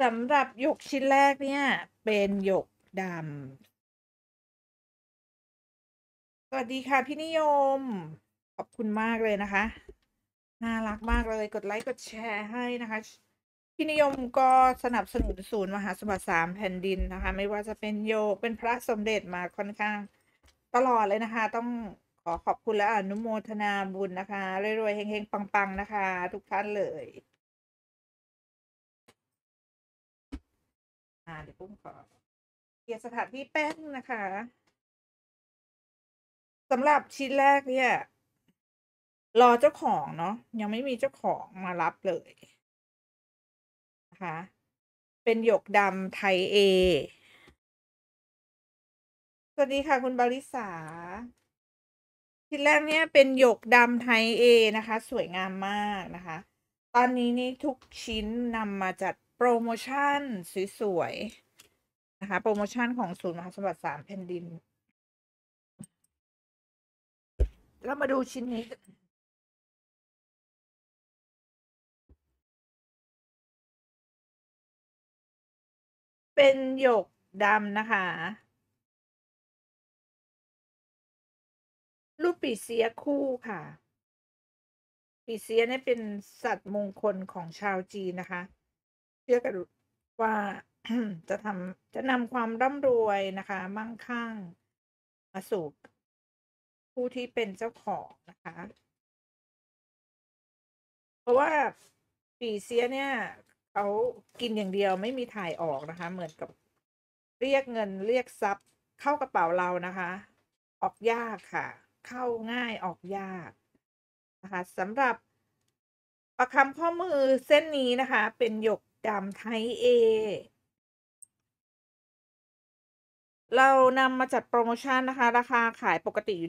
สำหรับหยกชิ้นแรกเนี่ย เป็นหยกดำสวัสดีค่ะพี่นิยมขอบคุณมากเลยนะคะ น่ารักมากเลยกดไลค์กดแชร์ให้นะคะพี่นิยมก็สนับสนุนศูนย์มหาสมบัติสามแผ่นดินนะคะ ไม่ว่าจะเป็นโยเป็นพระสมเด็จมาค่อนข้างตลอดเลยนะคะ ต้องขอขอบคุณและอนุโมทนาบุญนะคะรวยๆเฮงๆปังๆนะคะ ทุกท่านเลยเดี๋ยวปุ้มขอเปลี่ยนสถานที่แป้งนะคะสำหรับชิ้นแรกเนี่ยรอเจ้าของเนาะยังไม่มีเจ้าของมารับเลยนะคะ เป็นหยกดำไทยเอสวัสดีค่ะ คุณบาริษา ชิ้นแรกเนี่ยเป็นหยกดำไทยเอนะคะ สวยงามมากนะคะ ตอนนี้นี่ ทุกชิ้นนำมาจัดรโมชั่น สวยๆนะคะ โปรโมชั่น ของศูนย์มหาสมบัติสามแผ่นดิน เรามาดูชิ้นนี้ เป็นหยก ดำ นะคะ รูปปีเสียคู่ ค่ะ ปีเสียเนี่ยเป็นสัตว์มงคลของชาวจีนนะคะเชื่อกันว่า จะทำจะนำความร่ำรวยนะคะ มั่งคั่งมาสู่ผู้ที่เป็นเจ้าของ นะคะ เพราะว่าปีเซียเนี่ยเขากินอย่างเดียวไม่มีถ่ายออกนะคะ เหมือนกับเรียกเงินเรียกทรัพย์เข้ากระเป๋าเรานะคะ ออกยากค่ะ เข้าง่ายออกยากนะคะสำหรับประคำข้อมือเส้นนี้นะคะ เป็นหยกดำไทย A เรานำมาจัดโปรโมชั่นนะคะ ราคาขายปกติอยู่